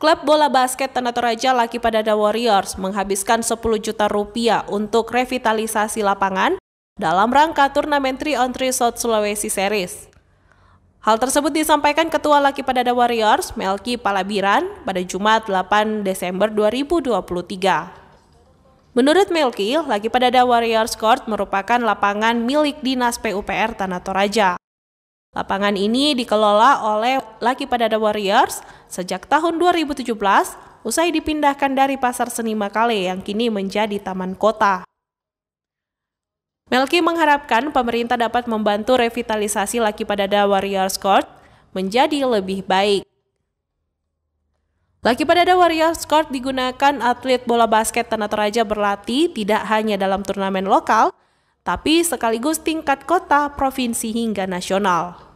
Klub bola basket Tanah Toraja Laki Padada Warriors menghabiskan 10 juta rupiah untuk revitalisasi lapangan dalam rangka turnamen 3 on 3 South Sulawesi Series. Hal tersebut disampaikan Ketua Laki Padada Warriors, Melki Palabiran, pada Jumat 8 Desember 2023. Menurut Melki, Laki Padada Warriors Court merupakan lapangan milik Dinas PUPR Tanah Toraja. Lapangan ini dikelola oleh Laki Padada Warriors sejak tahun 2017 usai dipindahkan dari Pasar Seni Makale yang kini menjadi Taman Kota. Melki mengharapkan pemerintah dapat membantu revitalisasi Laki Padada Warriors Court menjadi lebih baik. Laki Padada Warriors Court digunakan atlet bola basket Tanah Toraja berlatih tidak hanya dalam turnamen lokal, tapi sekaligus tingkat kota, provinsi hingga nasional.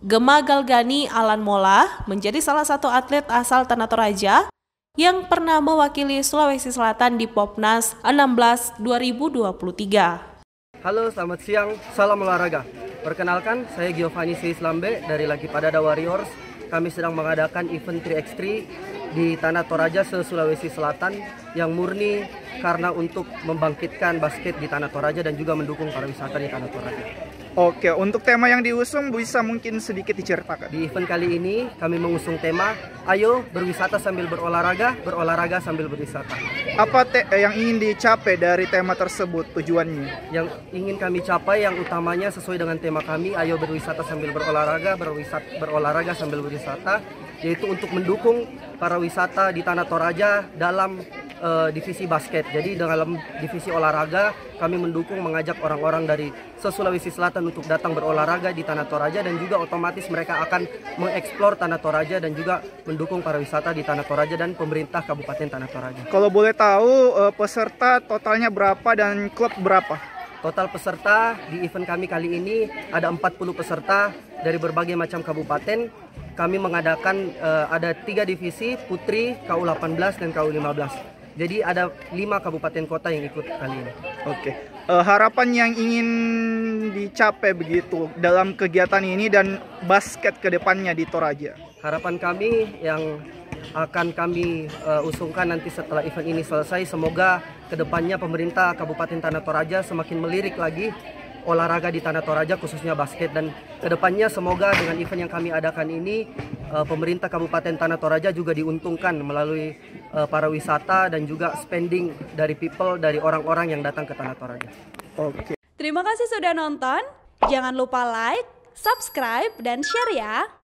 Gema Galgani Alan Mola menjadi salah satu atlet asal Tanah Toraja yang pernah mewakili Sulawesi Selatan di Popnas 16 2023. Halo, selamat siang. Salam olahraga. Perkenalkan, saya Giovanni Sislambe dari Lagi Padada Warriors. Kami sedang mengadakan event 3x3 di tanah Toraja se Sulawesi Selatan yang murni karena untuk membangkitkan basket di tanah Toraja dan juga mendukung pariwisata di tanah Toraja. Oke, untuk tema yang diusung bisa mungkin sedikit diceritakan. Di event kali ini kami mengusung tema Ayo berwisata sambil berolahraga, berolahraga sambil berwisata. Apa eh, yang ingin dicapai dari tema tersebut tujuannya? Yang ingin kami capai yang utamanya sesuai dengan tema kami Ayo berwisata sambil berolahraga, berwisata berolahraga sambil berwisata yaitu untuk mendukung para wisata di Tanah Toraja dalam uh, divisi basket. Jadi dalam divisi olahraga kami mendukung mengajak orang-orang dari sulawesi Selatan untuk datang berolahraga di Tanah Toraja dan juga otomatis mereka akan mengeksplor Tanah Toraja dan juga mendukung para wisata di Tanah Toraja dan pemerintah Kabupaten Tanah Toraja. Kalau boleh tahu uh, peserta totalnya berapa dan klub berapa? Total peserta di event kami kali ini ada 40 peserta dari berbagai macam kabupaten kami mengadakan uh, ada tiga divisi putri KU18 dan KU15. Jadi ada lima kabupaten kota yang ikut kali ini. Oke. Okay. Uh, eh, harapan yang ingin dicapai begitu dalam kegiatan ini dan basket kedepannya di Toraja. Harapan kami yang akan kami uh, usungkan nanti setelah event ini selesai, semoga kedepannya pemerintah Kabupaten Tanah Toraja semakin melirik lagi olahraga di Tanah Toraja khususnya basket dan kedepannya semoga dengan event yang kami adakan ini eh, pemerintah Kabupaten Tanah Toraja juga diuntungkan melalui eh, para wisata dan juga spending dari people dari orang-orang yang datang ke Tanah Toraja. Oke. Okay. Terima kasih sudah nonton. Jangan lupa like, subscribe dan share ya.